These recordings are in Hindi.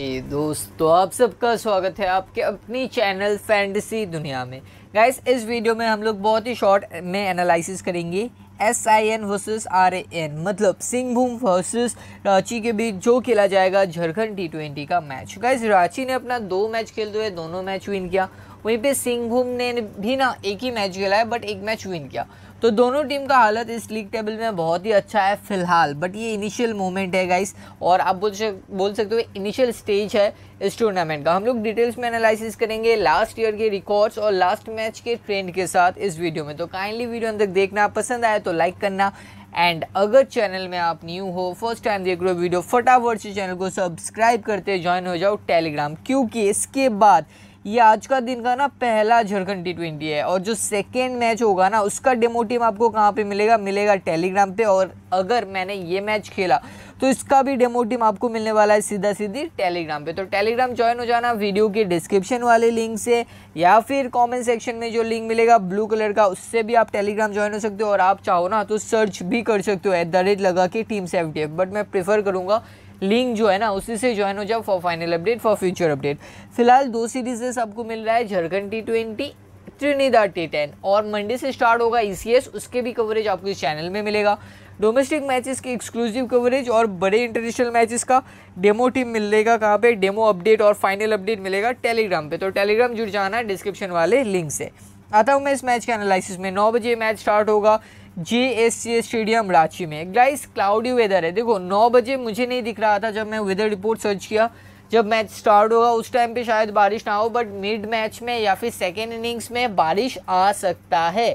दोस्तों आप सबका स्वागत है आपके अपनी चैनल फैंटेसी दुनिया में गाइस इस वीडियो में हम लोग बहुत ही शॉर्ट में एनालिसिस करेंगे S I N versus R N मतलब सिंहभूम वर्सेज रांची के बीच जो खेला जाएगा झारखंड टी ट्वेंटी का मैच गाइस रांची ने अपना दो मैच खेलते हुए दोनों मैच विन किया वहीं पे सिंहभूम ने भी ना एक ही मैच खेला है बट एक मैच विन किया तो दोनों टीम का हालत इस लीग टेबल में बहुत ही अच्छा है फिलहाल बट ये इनिशियल मोमेंट है गाइस और आप बोल बोल सकते हो इनिशियल स्टेज है इस टूर्नामेंट का हम लोग डिटेल्स में एनालिसिस करेंगे लास्ट ईयर के रिकॉर्ड्स और लास्ट मैच के ट्रेंड के साथ इस वीडियो में तो काइंडली वीडियो अंदर देखना पसंद आए तो लाइक करना एंड अगर चैनल में आप न्यू हो फर्स्ट टाइम देख रहे हो वीडियो फटाफट से चैनल को सब्सक्राइब करते ज्वाइन हो जाओ टेलीग्राम क्योंकि इसके बाद ये आज का दिन का ना पहला झारखंड टी ट्वेंटी है और जो सेकेंड मैच होगा ना उसका डेमो टीम आपको कहाँ पे मिलेगा मिलेगा टेलीग्राम पे और अगर मैंने ये मैच खेला तो इसका भी डेमो टीम आपको मिलने वाला है सीधा सीधी टेलीग्राम पे तो टेलीग्राम ज्वाइन हो जाना वीडियो के डिस्क्रिप्शन वाले लिंक से या फिर कमेंट सेक्शन में जो लिंक मिलेगा ब्लू कलर का उससे भी आप टेलीग्राम ज्वाइन हो सकते हो और आप चाहो ना तो सर्च भी कर सकते हो एट द रेट लगा के टीम सेफ्टी बट मैं प्रेफर करूँगा लिंक जो है ना उसी से ज्वाइन हो जाओ for final update for future update फिलहाल दो सीरीजेस आपको मिल रहा है Jharkhand T twenty Trinidad T ten और मंडे से स्टार्ट होगा ई e उसके भी कवरेज आपको इस चैनल में मिलेगा डोमेस्टिक मैचेस की एक्सक्लूसिव कवरेज और बड़े इंटरनेशनल मैचेस का डेमो टीम मिलेगा कहाँ पे डेमो अपडेट और फाइनल अपडेट मिलेगा टेलीग्राम पे तो टेलीग्राम जुड़ जाना है डिस्क्रिप्शन वाले लिंक से आता हूँ मैं इस मैच के एनालिसिस में नौ बजे मैच स्टार्ट होगा J S C stadium Ranchi में गाइस क्लाउडी वेदर है देखो नौ बजे मुझे नहीं दिख रहा था जब मैं वेदर रिपोर्ट सर्च किया जब मैच स्टार्ट होगा उस टाइम पे शायद बारिश ना हो बट मिड मैच में या फिर सेकेंड इनिंग्स में बारिश आ सकता है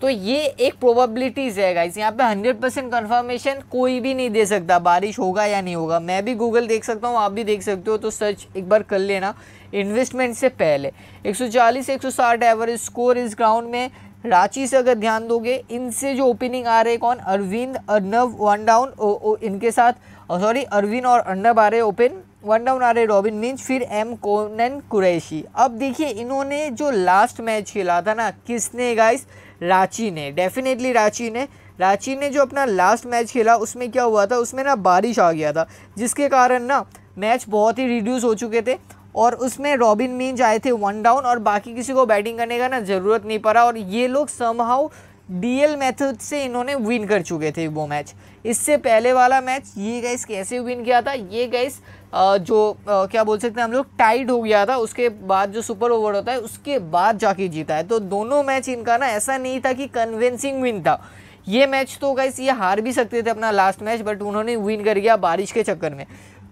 तो ये एक प्रोबेबिलिटीज़ है गाइस यहाँ पे 100 परसेंट कन्फर्मेशन कोई भी नहीं दे सकता बारिश होगा या नहीं होगा मैं भी गूगल देख सकता हूँ आप भी देख सकते हो तो सर्च एक बार कर लेना इन्वेस्टमेंट से पहले 140 160 एवरेज स्कोर इस ग्राउंड में रांची से अगर ध्यान दोगे इनसे जो ओपनिंग आ रहे कौन अरविंद अर्नब वन डाउन इनके साथ सॉरी अरविंद और अर्नब आ रहे ओपन वन डाउन आ रहे रॉबिन मिंच फिर एम कोनन कुरैशी अब देखिए इन्होंने जो लास्ट मैच खेला था ना किसने गाइस रांची ने डेफिनेटली रांची ने रांची ने जो अपना लास्ट मैच खेला उसमें क्या हुआ था उसमें ना बारिश आ गया था जिसके कारण ना मैच बहुत ही रिड्यूस हो चुके थे और उसमें रॉबिन मीन आए थे वन डाउन और बाकी किसी को बैटिंग करने का ना ज़रूरत नहीं पड़ा और ये लोग समहाउ डीएल मेथड से इन्होंने विन कर चुके थे वो मैच इससे पहले वाला मैच ये गैस कैसे विन किया था ये गैस जो क्या बोल सकते हैं हम लोग टाइड हो गया था उसके बाद जो सुपर ओवर होता है उसके बाद जाके जीता है तो दोनों मैच इनका ना ऐसा नहीं था कि कन्विंसिंग विन था ये मैच तो गैस ये हार भी सकते थे अपना लास्ट मैच बट उन्होंने विन कर गया बारिश के चक्कर में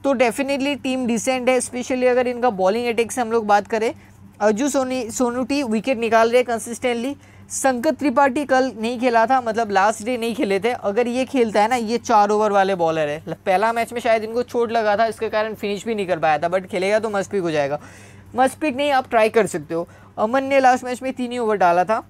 तो डेफिनेटली टीम डिसेंट है स्पेशली अगर इनका बॉलिंग अटैक से हम लोग बात करें अर्जु सोनी सोनूटी विकेट निकाल रहे कंसिस्टेंटली संकट त्रिपाठी कल नहीं खेला था मतलब लास्ट डे नहीं खेले थे अगर ये खेलता है ना ये चार ओवर वाले बॉलर है पहला मैच में शायद इनको चोट लगा था इसके कारण फिनिश भी नहीं कर पाया था बट खेलेगा तो मस्पिक हो जाएगा मस्पिक नहीं आप ट्राई कर सकते हो अमन ने लास्ट मैच में तीन ही ओवर डाला था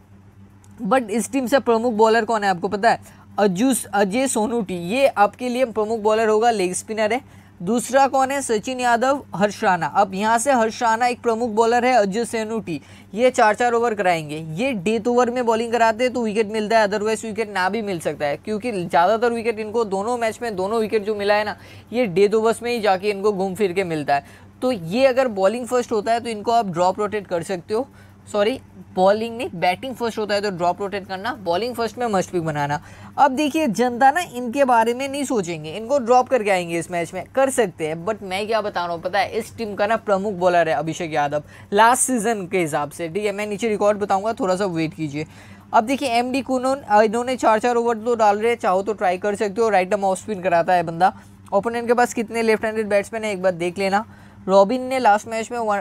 बट इस टीम से प्रमुख बॉलर कौन है आपको पता है अजू अजय सोनूटी ये आपके लिए प्रमुख बॉलर होगा लेग स्पिनर है दूसरा कौन है सचिन यादव हर्ष राणा अब यहाँ से हर्ष राणा एक प्रमुख बॉलर है अजय सेनुटी ये चार चार ओवर कराएंगे ये डेथ ओवर में बॉलिंग कराते हैं तो विकेट मिलता है अदरवाइज विकेट ना भी मिल सकता है क्योंकि ज़्यादातर विकेट इनको दोनों मैच में दोनों विकेट जो मिला है ना ये डेथ ओवर्स में ही जाके इनको घूम फिर के मिलता है तो ये अगर बॉलिंग फर्स्ट होता है तो इनको आप ड्रॉप रोटेट कर सकते हो सॉरी बॉलिंग नहीं बैटिंग फर्स्ट होता है तो ड्रॉप रोटेट करना बॉलिंग फर्स्ट में मस्ट पिक बनाना अब देखिए जनता ना इनके बारे में नहीं सोचेंगे इनको ड्रॉप करके आएंगे इस मैच में कर सकते हैं बट मैं क्या बता रहा हूँ पता है इस टीम का ना प्रमुख बॉलर है अभिषेक यादव लास्ट सीजन के हिसाब से ठीक है मैं नीचे रिकॉर्ड बताऊँगा थोड़ा सा वेट कीजिए अब देखिए एम डी कुनोन इन्होंने चार चार ओवर तो डाल रहे चाहो तो ट्राई कर सकते हो राइट टर्म ऑफ स्पिन कराता है बंदा ओपोनेंट के पास कितने लेफ्ट हैंडेड बैट्समैन है एक बार देख लेना रॉबिन ने लास्ट मैच में वन,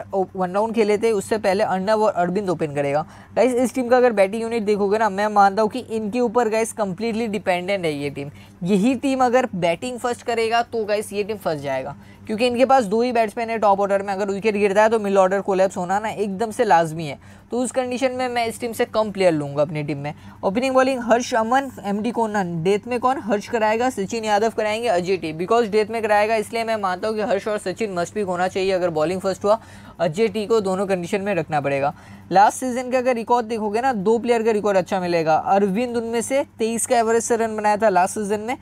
राउंड oh, खेले थे उससे पहले अर्नब और अरबिंद ओपन करेगा गाइस इस टीम का अगर बैटिंग यूनिट देखोगे ना मैं मानता हूँ कि इनके ऊपर गाइस कंप्लीटली डिपेंडेंट है ये टीम यही टीम अगर बैटिंग फर्स्ट करेगा तो गाइस ये टीम फर्स्ट जाएगा क्योंकि इनके पास दो ही बैट्समैन है टॉप ऑर्डर में अगर विकेट गिरता है तो मिल ऑर्डर कोलेप्स होना ना एकदम से लाजमी है तो उस कंडीशन में मैं इस टीम से कम प्लेयर लूँगा अपनी टीम में opening bowling Harsh Aman M D कोन डेथ में कौन हर्ष कराएगा सचिन यादव कराएंगे अजय टी बिकॉज डेथ में कराएगा इसलिए मैं मानता हूँ कि हर्ष और सचिन मस्ट भी होना चाहिए अगर बॉलिंग फर्स्ट हुआ अजय टी को दोनों कंडीशन में रखना पड़ेगा लास्ट सीजन का अगर रिकॉर्ड देखोगे ना दो प्लेयर का रिकॉर्ड अच्छा मिलेगा अरविंद उनमें से तेईस का एवरेज से रन बनाया था लास्ट सीजन में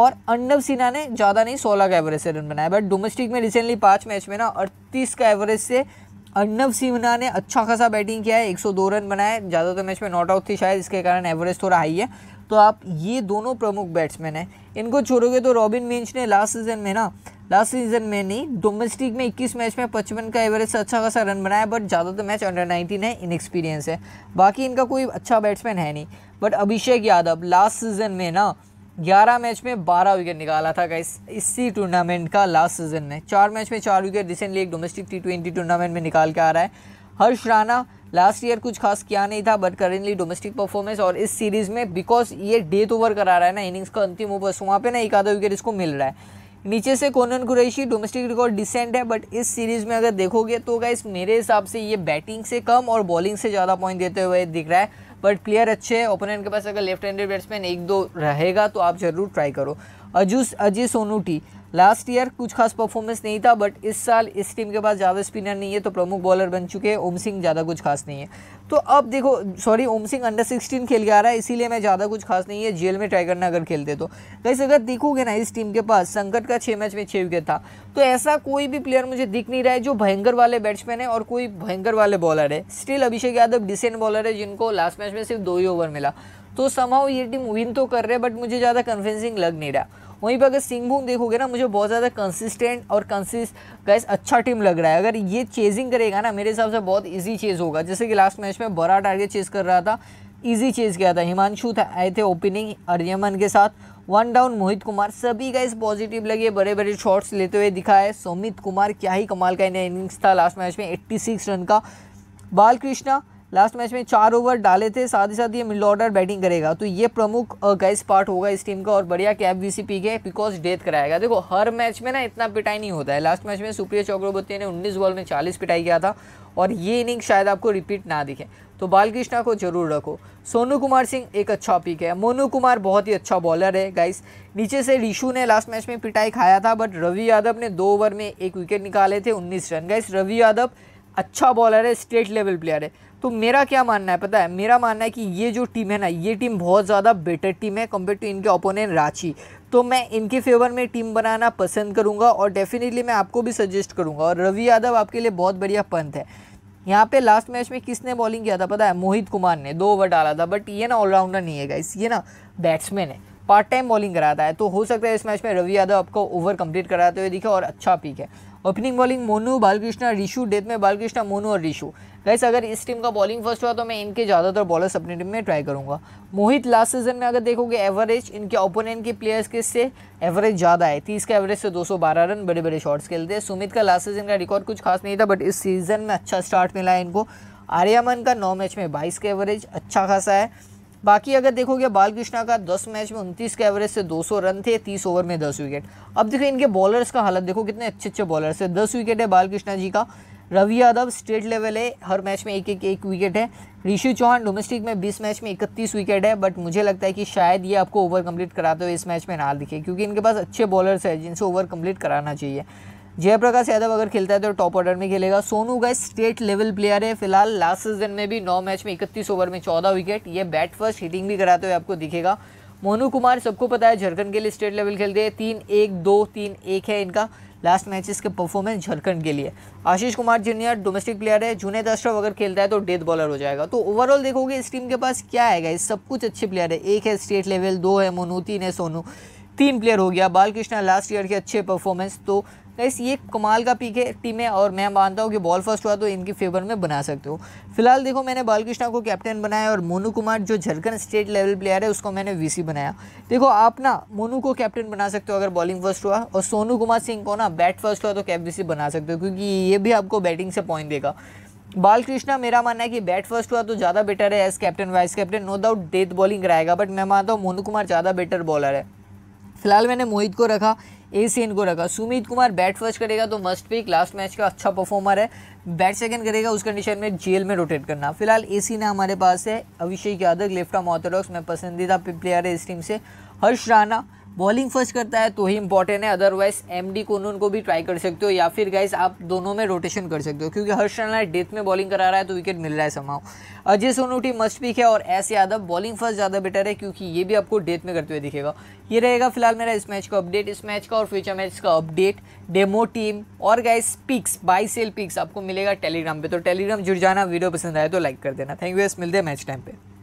और अंडव सिन्हा ने ज़्यादा नहीं सोलह का एवरेज से रन बनाया बट डोमेस्टिक में रिसेंटली पाँच मैच में ना अड़तीस का एवरेज से अर्नव सिन्हा ने अच्छा खासा बैटिंग किया है 102 रन बनाए ज़्यादातर मैच में नॉट आउट थी शायद इसके कारण एवरेज थोड़ा हाई है तो आप ये दोनों प्रमुख बैट्समैन हैं इनको छोड़ोगे तो रॉबिन मिंच ने लास्ट सीजन में ना लास्ट सीजन में नहीं डोमेस्टिक में 21 मैच में पचपन का एवरेज से अच्छा खासा रन बनाया बट ज़्यादातर मैच अंडर 19 है इनएक्सपीरियंस है बाकी इनका कोई अच्छा बैट्समैन है नहीं but Abhishek Yadav last season में ना ग्यारह मैच में बारह विकेट निकाला था गाइस इसी टूर्नामेंट का लास्ट सीजन में चार मैच में चार विकेट रिसेंटली एक डोमेस्टिक टी ट्वेंटी टूर्नामेंट में निकाल के आ रहा है हर्ष राणा लास्ट ईयर कुछ खास किया नहीं था बट करेंटली डोमेस्टिक परफॉर्मेंस और इस सीरीज़ में बिकॉज ये डेथ ओवर करा रहा है ना इनिंग्स का अंतिम ओवर वहाँ पे ना एक आधा विकेट इसको मिल रहा है नीचे से Konan Qureshi domestic record decent है बट इस सीरीज़ में अगर देखोगे तो गाइस मेरे हिसाब से ये बैटिंग से कम और बॉलिंग से ज़्यादा पॉइंट देते हुए दिख रहा है बट प्लेयर अच्छे हैं ओपोनेंट के पास अगर लेफ्ट हैंडेड बैट्समैन एक दो रहेगा तो आप ज़रूर ट्राई करो अजूस अजय सोनूटी लास्ट ईयर कुछ खास परफॉर्मेंस नहीं था बट इस साल इस टीम के पास ज़्यादा स्पिनर नहीं है तो प्रमुख बॉलर बन चुके हैं ओम सिंह ज़्यादा कुछ खास नहीं है तो अब देखो sorry Om Singh under sixteen खेल के आ रहा है इसीलिए मैं ज़्यादा कुछ खास नहीं है जेल में ट्राई करना अगर खेलते तो कैसे अगर देखोगे ना इस टीम के पास संकट का छः मैच में छः विकेट था तो ऐसा कोई भी प्लेयर मुझे दिख नहीं रहा है जो भयंकर वाले बैट्समैन है और कोई भयंकर वाले बॉलर है still Abhishek Yadav decent bowler है जिनको लास्ट मैच में सिर्फ दो ही ओवर मिला तो समाव ये टीम विन तो कर रहे हैं बट मुझे ज़्यादा कन्विंसिंग लग नहीं रहा वहीं पर अगर सिंहभूम देखोगे ना मुझे बहुत ज़्यादा कंसिस्टेंट और कंसिस्ट गैस अच्छा टीम लग रहा है अगर ये चेजिंग करेगा ना मेरे हिसाब से बहुत ईजी चेज़ होगा जैसे कि लास्ट मैच में बड़ा टारगेट चेज़ कर रहा था ईजी चेज़ किया था हिमांशु था आए थे ओपनिंग अर्यमन के साथ वन डाउन मोहित कुमार सभी गाइस पॉजिटिव लगे बड़े बड़े शॉट्स लेते हुए दिखा है सोमित कुमार क्या ही कमाल का इन्हें इनिंग्स था लास्ट मैच में 86 रन का बालकृष्णा लास्ट मैच में चार ओवर डाले थे साथ ही साथ ये मिडल ऑर्डर बैटिंग करेगा तो ये प्रमुख गैस पार्ट होगा इस टीम का और बढ़िया कैप वी सी पी के बिकॉज डेथ कराएगा देखो हर मैच में ना इतना पिटाई नहीं होता है लास्ट मैच में सुप्रिया चक्रवर्ती ने 19 बॉल में 40 पिटाई किया था और ये इनिंग शायद आपको रिपीट ना दिखे तो बालकृष्णा को जरूर रखो सोनू कुमार सिंह एक अच्छा पिक है मोनू कुमार बहुत ही अच्छा बॉलर है गाइस नीचे से रिशु ने लास्ट मैच में पिटाई खाया था बट रवि यादव ने दो ओवर में एक विकेट निकाले थे उन्नीस रन गाइस रवि यादव अच्छा बॉलर है स्टेट लेवल प्लेयर है तो मेरा क्या मानना है पता है मेरा मानना है कि ये जो टीम है ना ये टीम बहुत ज़्यादा बेटर टीम है कम्पेयर टू इनके ओपोनेंट रांची तो मैं इनके फेवर में टीम बनाना पसंद करूँगा और डेफिनेटली मैं आपको भी सजेस्ट करूँगा और रवि यादव आपके लिए बहुत बढ़िया पंथ है यहाँ पे लास्ट मैच में किसने बॉलिंग किया था पता है मोहित कुमार ने दो ओवर डाला था बट ये ना ऑलराउंडर नहीं है गाइस ये ना बैट्समैन है पार्ट टाइम बॉलिंग कराता है तो हो सकता है इस मैच में रवि यादव आपको ओवर कंप्लीट कराते हुए दिखे और अच्छा पिक है opening bowling Monu Balakrishna Rishu death में बालकृष्णा मोनू और रिशु गैस अगर इस टीम का बॉलिंग फर्स्ट हुआ तो मैं इनके ज़्यादातर बॉलर्स अपनी टीम में ट्राई करूँगा मोहित लास्ट सीजन में अगर देखोगे एवरेज इनके ओपोनेंट के प्लेयर्स के से एवरेज ज़्यादा है तीस का एवरेज से 212 रन बड़े बड़े शॉट्स खेलते हैं सुमित का लास्ट सीजन का रिकॉर्ड कुछ खास नहीं था बट इस सीज़न में अच्छा स्टार्ट मिला है इनको आर्यामन का नौ मैच में बाईस का एवरेज अच्छा खासा है बाकी अगर देखोगे बालकृष्णा का 10 मैच में 29 के एवरेज से 200 रन थे 30 ओवर में 10 विकेट अब देखो इनके बॉलर्स का हालत देखो कितने अच्छे अच्छे बॉलर्स है 10 विकेट है बालकृष्णा जी का रवि यादव स्टेट लेवल है हर मैच में एक एक एक विकेट है ऋषि चौहान डोमेस्टिक में 20 मैच में 31 विकेट है बट मुझे लगता है कि शायद ये आपको ओवर कम्प्लीट कराते हुए इस मैच में ना दिखे क्योंकि इनके पास अच्छे बॉलर्स हैं जिनसे ओवर कम्प्लीट कराना चाहिए जयप्रकाश यादव अगर खेलता है तो टॉप ऑर्डर में खेलेगा सोनू का स्टेट लेवल प्लेयर है फिलहाल लास्ट सीजन में भी नौ मैच में इकतीस ओवर में चौदह विकेट ये बैट फर्स्ट हिटिंग भी कराते हुए आपको दिखेगा मोनू कुमार सबको पता है झारखंड के लिए स्टेट लेवल खेलते हैं तीन एक दो तीन एक है इनका लास्ट मैचेस के परफॉर्मेंस झारखंड के लिए Ashish Kumar junior domestic player है जुनेद अश्रफ अगर खेलता है तो डेथ बॉलर हो जाएगा तो ओवरऑल देखोगे इस टीम के पास क्या आएगा इस सब कुछ अच्छे प्लेयर है एक है स्टेट लेवल दो है मोनू तीन है सोनू तीन प्लेयर हो गया बालकृष्णा लास्ट ईयर के अच्छे परफॉर्मेंस तो गाइस ये कमाल का पीक है टीम है और मैं मानता हूँ कि बॉल फर्स्ट हुआ तो इनकी फेवर में बना सकते हो फिलहाल देखो मैंने बालकृष्णा को कैप्टन बनाया और मोनू कुमार जो झारखंड स्टेट लेवल प्लेयर है उसको मैंने वीसी बनाया देखो आप ना मोनू को कैप्टन बना सकते हो अगर बॉलिंग फर्स्ट हुआ और सोनू कुमार सिंह को ना बैट फर्स्ट हुआ तो कैप वी बना सकते हो क्योंकि ये भी आपको बैटिंग से पॉइंट देगा बालकृष्णा मेरा मानना है कि बैट फर्स्ट हुआ तो ज़्यादा बेटर है as captain vice captain no doubt death bowling कराएगा बट मैं मानता हूँ मोनू कुमार ज़्यादा बेटर बॉलर है फिलहाल मैंने मोहित को रखा एसियन को रखा सुमित कुमार बैट फर्स्ट करेगा तो मस्ट पिक लास्ट मैच का अच्छा परफॉर्मर है बैट सेकंड करेगा उस कंडीशन में जेल में रोटेट करना फिलहाल ए ने हमारे पास है Abhishek Yadav left off orthodox में पसंदीदा प्लेयर है इस टीम से हर्ष राणा बॉलिंग फर्स्ट करता है तो ही इंपॉर्टेंट है अदरवाइज एम डी को भी ट्राई कर सकते हो या फिर गाइस आप दोनों में रोटेशन कर सकते हो क्योंकि हर्ष रनला डेथ में बॉलिंग करा रहा है तो विकेट मिल रहा है समाव अजय सोनोटी मस्ट पिक है और एस यादव बॉलिंग फर्स्ट ज़्यादा बेटर है क्योंकि ये भी आपको डेथ में करते हुए दिखेगा ये रहेगा फिलहाल मेरा इस मैच का अपडेट इस मैच का और फ्यूचर मैच का अपडेट डेमो टीम और guys picks by sale picks आपको मिलेगा टेलीग्राम पर तो टेलीग्राम जुड़ जाना वीडियो पसंद आए तो लाइक कर देना थैंक यू एस मिलते हैं मैच टाइम पर